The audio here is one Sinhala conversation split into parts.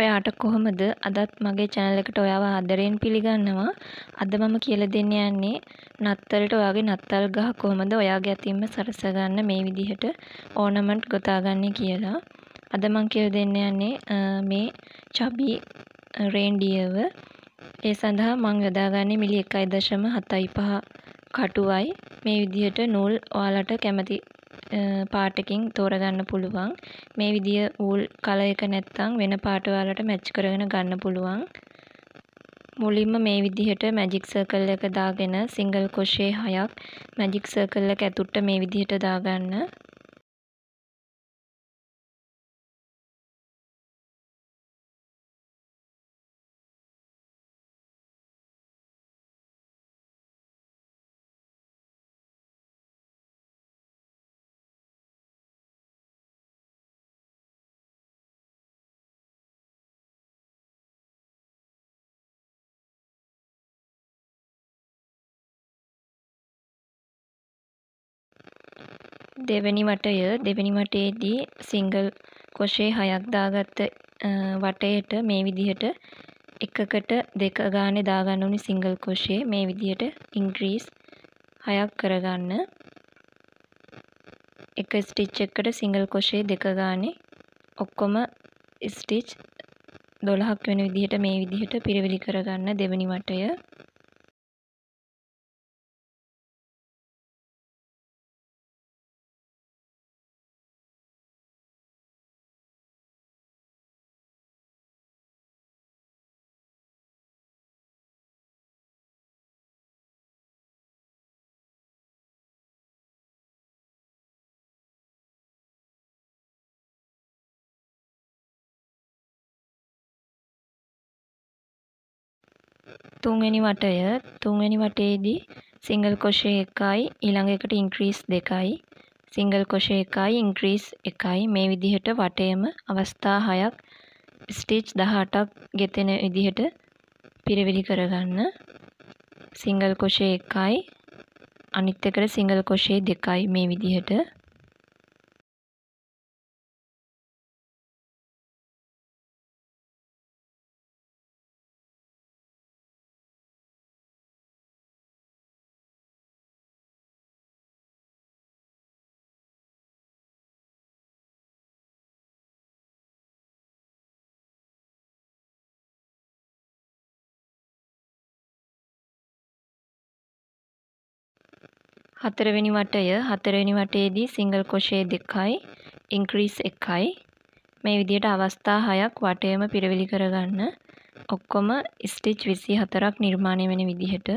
ඔයාට කොහොමද අදත් මගේ channel එකට ඔයාව ආදරයෙන් පිළිගන්නවා. අද මම කියලා දෙන්න යන්නේ නත්තලට ඔයාගේ නත්තල් ගහ කොහොමද ඔයාගේ අතින්ම සරස ගන්න මේ විදිහට ornament ගොතාගන්නේ කියලා. අද මම කියලා දෙන්න යන්නේ මේ chubby reindeerව. ඒ සඳහා මම යොදාගන්නේ මිලි 1.75 කටුවයි මේ විදිහට නූල් ඔයාලට කැමති පාටකින් තෝරගන්න පුළුවන්. මේ විදිය වූල් කල එක නැත්නම් වෙන පාට ඔයාලට මැච් කරගෙන ගන්න පුළුවන්. මුලින්ම මේ විදිහට මැජික් සර්කල් එක දාගෙන සිංගල් crochet හයක් මැජික් සර්කල් එක ඇතුළට මේ විදිහට දාගන්න. දෙවැනි වටය දෙවැනි වටයේදී සිංගල් කොෂේ හයක් දාගත්ත වටයට මේ විදිහට එකකට දෙක ගානේ දාගන්න ඕනි සිංගල් කොෂේ මේ විදිහට ඉන්ක්‍රීස් හයක් කරගන්න එක ස්ටිච් එකකට සිංගල් කොෂේ දෙක ගානේ ඔක්කොම ස්ටිච් 12ක් වෙන විදිහට මේ විදිහට පිරවිලි කරගන්න දෙවැනි වටය තුන්වෙනි වටය තුන්වෙනි වටයේදී සිංගල් කොෂේ එකයි ඊළඟ එකට ඉන්ක්‍රීස් දෙකයි සිංගල් කොෂේ එකයි ඉන්ක්‍රීස් එකයි මේ විදිහට වටේම අවස්ථා හයක් ස්ටිච් 18ක් ගෙතෙන විදිහට පිරවිලි කරගන්න සිංගල් කොෂේ එකයි අනිත් එකට සිංගල් කොෂේ දෙකයි මේ විදිහට හතරවෙනි වටය හතරවෙනි වටයේදී සිංගල් කොෂේ දෙකයි ඉන්ක්‍රීස් එකයි මේ විදිහට අවස්ථා හයක් වටයම පිරවිලි කරගන්න ඔක්කොම ස්ටිච් 24ක් නිර්මාණය වෙන විදිහට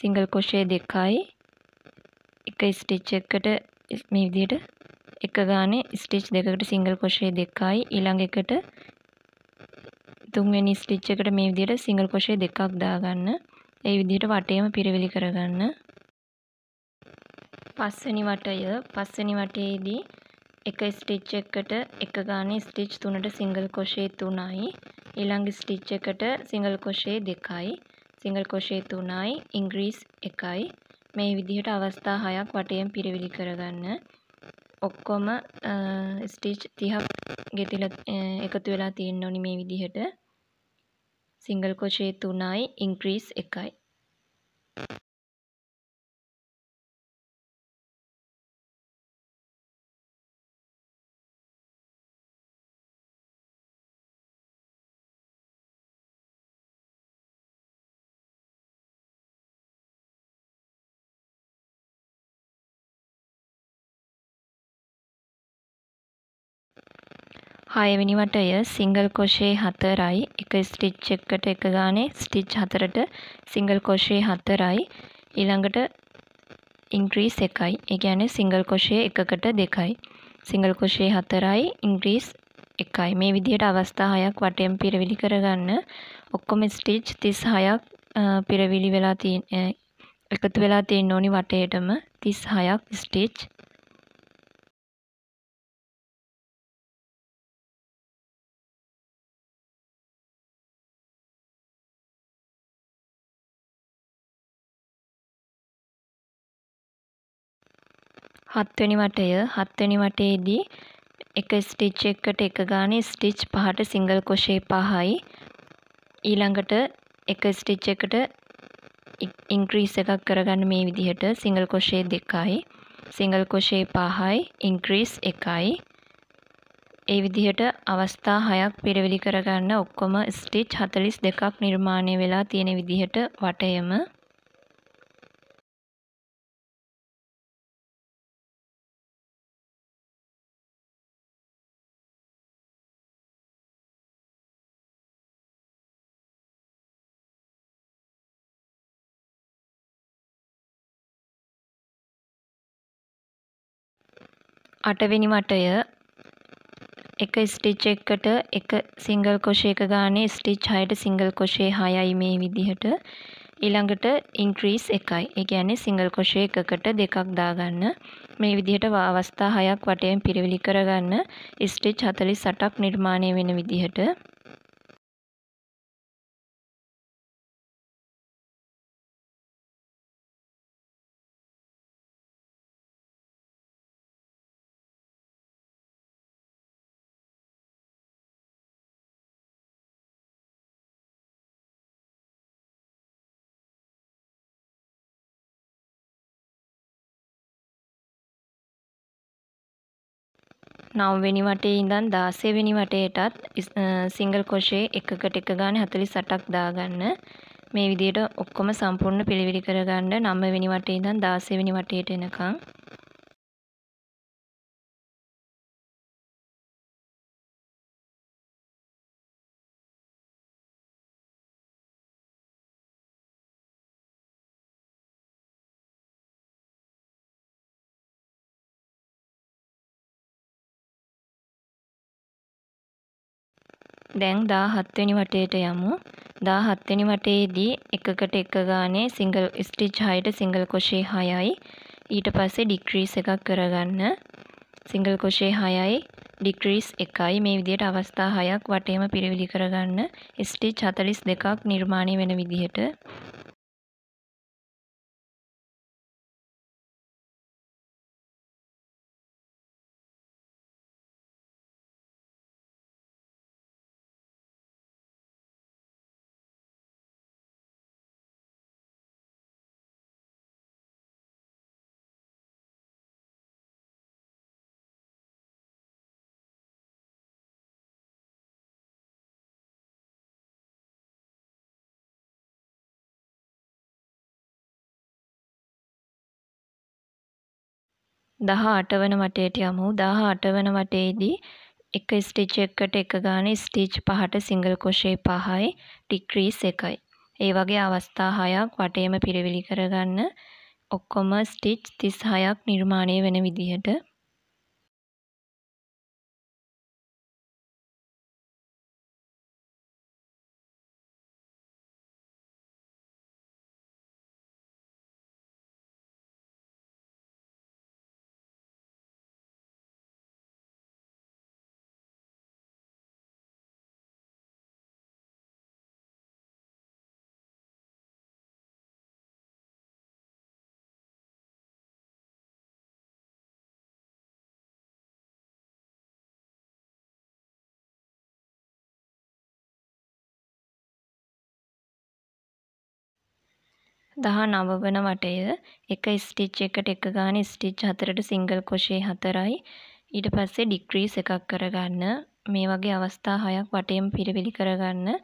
සිංගල් කොෂේ දෙකයි එක ස්ටිච් එකකට මේ විදිහට එක ගානේ ස්ටිච් දෙකකට සිංගල් කොෂේ දෙකයි ඊළඟ එකට තුන්වෙනි ස්ටිච් එකට මේ විදිහට සිංගල් කොෂේ දෙකක් දාගන්න ඒ විදිහට වටේම පිරවිලි කරගන්න පස්වෙනි වටය පස්වෙනි වටයේදී එක ස්ටිච් එකකට එක ගානේ ස්ටිච් තුනට සිංගල් crochet 3යි ඊළඟ ස්ටිච් එකට සිංගල් crochet 2යි සිංගල් crochet 3යි ඉංග්‍රීස් 1යි මේ විදිහට අවස්ථා 6ක් වටයෙන් පිරවිලි කරගන්න ඔක්කොම ස්ටිච් 30ක් ගෙතිලා එකතු වෙලා තියෙන්න ඕනි මේ විදිහට සිංගල් crochet 3යි ඉන්ක්‍රීස් 1යි හයවෙනි වටය සිංගල් ක්‍රොෂේ 4යි එක ස්ටිච් එකකට එක ගානේ ස්ටිච් 4ට සිංගල් ක්‍රොෂේ 4යි ඊළඟට ඉන්ක්‍රීස් 1යි ඒ කියන්නේ සිංගල් ක්‍රොෂේ එකකට 2යි සිංගල් ක්‍රොෂේ 4යි ඉන්ක්‍රීස් 1යි මේ විදිහට අවස්ථා 6ක් වටෙන් පිරවිලි කරගන්න ඔක්කොම ස්ටිච් 36ක් පිරවිලි වෙලා තියෙන එකතු වෙලා තියෙන ඕනි වටේටම 36ක් ස්ටිච් හත්වෙනි වටය හත්වෙනි වටයේදී එක ස්ටිච් එකකට එක ගානේ ස්ටිච් පහට සිංගල් crochet පහයි ඊළඟට එක ස්ටිච් එකට ඉන්ක්‍රීස් එකක් කරගන්න මේ විදිහට සිංගල් crochet දෙකයි සිංගල් crochet පහයි ඉන්ක්‍රීස් එකයි ඒ විදිහට අවස්ථා හයක් පිරවිලි කරගන්න ඔක්කොම ස්ටිච් 42ක් නිර්මාණය වෙලා තියෙන විදිහට වටයම අටවෙනි වටය එක ස්ටිච් එකකට එක සිංගල් crochet එක ගානේ ස්ටිච් 6ට සිංගල් crochet 6යි මේ විදිහට ඊළඟට ඉන්ක්‍රීස් එකයි. ඒ කියන්නේ සිංගල් crochet එකකට දෙකක් දාගන්න. මේ විදිහට අවස්ථා 6ක් වටයෙන් පිරවිලි කරගන්න ස්ටිච් 48ක් නිර්මාණය වෙන විදිහට නවවෙනි වටේ ඉඳන් 16 වෙනි වටේටත් සිංගල් crochet එකකට එක ගානේ 48ක් දාගන්න. මේ විදිහට ඔක්කොම සම්පූර්ණ පිළිවිලි කරගන්න 9 වෙනි වටේ ඉඳන් 16 වෙනි වටේට එනකම්. දැන් 17 වෙනි වටේට යමු. 17 වෙනි වටේදී එකකට එක ගානේ සිංගල් ස්ටිච් 6ට සිංගල් crochet 6යි. ඊට පස්සේ ඩික්‍රීස් එකක් කරගන්න. සිංගල් crochet 6යි ඩික්‍රීස් 1යි මේ විදිහට අවස්ථා 6ක් වටේම පිරවිලි කරගන්න. ස්ටිච් 42ක් නිර්මාණය වෙන විදිහට 18 වන වටයට යමු. 18 වන වටයේදී එක ස්ටිච් එකකට එක ගාන ස්ටිච් පහට සිංගල් crochet පහයි ඩික්‍රීස් එකයි. ඒ වගේ අවස්ථා හයක් වටේම පිරවිලි කරගන්න. ඔක්කොම ස්ටිච් 36ක් නිර්මාණය වෙන විදිහට දහ නව වන වටය එක ස්ටිච් එකට එක ගාන ස්ටිච් හතරට සිංගල් කොෂේ හතරයි ඊට පස්සේ ඩික්‍රීස් එකක් කරගන්න මේ වගේ අවස්ථා හයක් වටේම පිරිවිලි කරගන්න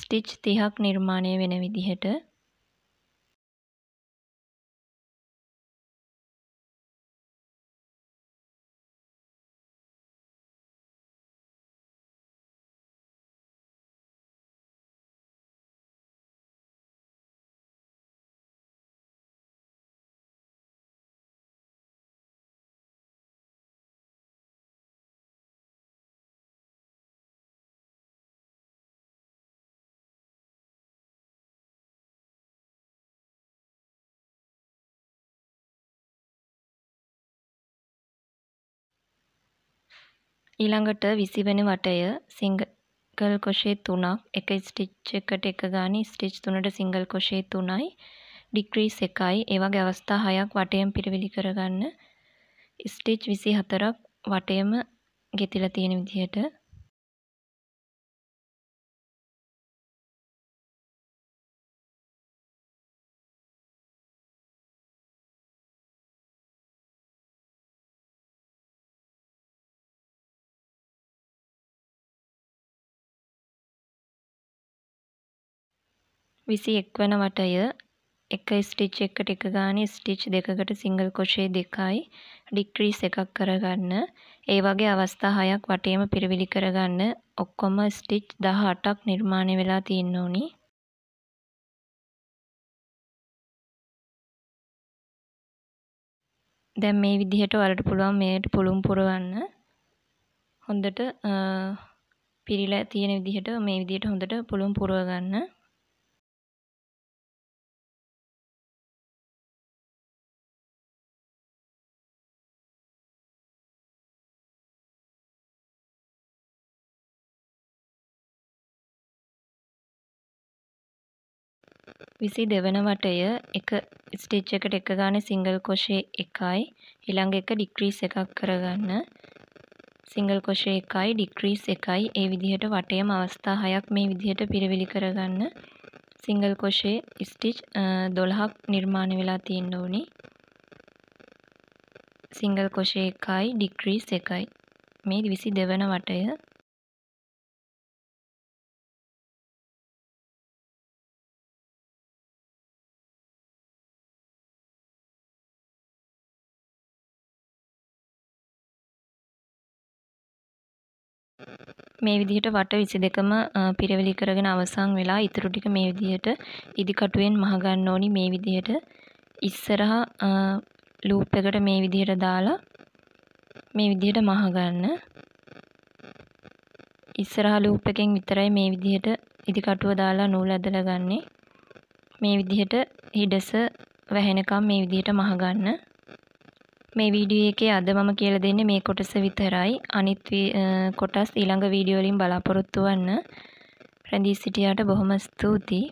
ස්ටිච් තිහක් නිර්මාණය වෙන විදිහට ඊළඟට විසිවැනි වටය සිංගල් කොෂේ තුනක් එක ස්ටිච් එකට එක ගානේ ස්ටිච් තුනට සිංගල් කොෂේ තුනයි ඩික්‍රීස් එකයි ඒ වගේ අවස්ථා හයක් වටයෙන් පිරවිලි කරගන්න ස්ටිච් 24ක් වටයම ගෙතිලා තියෙන විදිහට විසි එක්වන වටය එක ස්ටිච් එකට එක ගාන ස්ටිච් දෙකකට සිංගල් කොෂේ දෙකයි ඩික්්‍රීස් එකක් කරගන්න ඒ වගේ අවස්ථා හයක් වටේම පිරිවිලි කරගන්න ඔක්කොම ස්ටිච් දහ අටක් නිර්මාණය වෙලා තියන්න ඕනි දැන් මේ විදිහට වලට පුළුවන් මේට පුළුම් පුරවන්න හොඳට පිරිලා තියෙන විදිහට මේ විදිහට හොඳට පුළුම් පුරව ගන්න විසි දෙවන වටය එක ස්ටිච් එකට එක ගානේ සිංගල් crochet එකයි ඊළඟ එක ඩික්‍රීස් එකක් කරගන්න සිංගල් crochet එකයි ඩික්‍රීස් එකයි ඒ විදිහට වටයම අවස්ථා හයක් මේ විදිහට පිරවිලි කරගන්න සිංගල් crochet ස්ටිච් 12ක් නිර්මාණය වෙලා තියෙන්න ඕනේ සිංගල් crochet එකයි ඩික්‍රීස් එකයි මේ 22 වන වටය මේ විදිහට වට 22ම පිරවැලි කරගෙන අවසන් වෙලා ඉතුරු ටික මේ විදිහට ඉදිකටුවෙන් මහ ගන්න ඕනි මේ විදිහට ඉස්සරහා ලූප් එකට මේ විදිහට දාලා මේ විදිහට මහ ගන්න ඉස්සරහා ලූප් එකෙන් විතරයි මේ විදිහට ඉදිකටුව දාලා නූල් ඇදලා ගන්නේ මේ විදිහට හිඩස වැහෙනකම් මේ විදිහට මහ ගන්න මේ වීඩියෝ එකේ අද මම කියලා දෙන්නේ මේ කොටස විතරයි. අනිත් කොටස් ඊළඟ වීඩියෝ වලින් බලාපොරොත්තු වෙන්න. රැඳී සිටියාට බොහොම ස්තුතියි.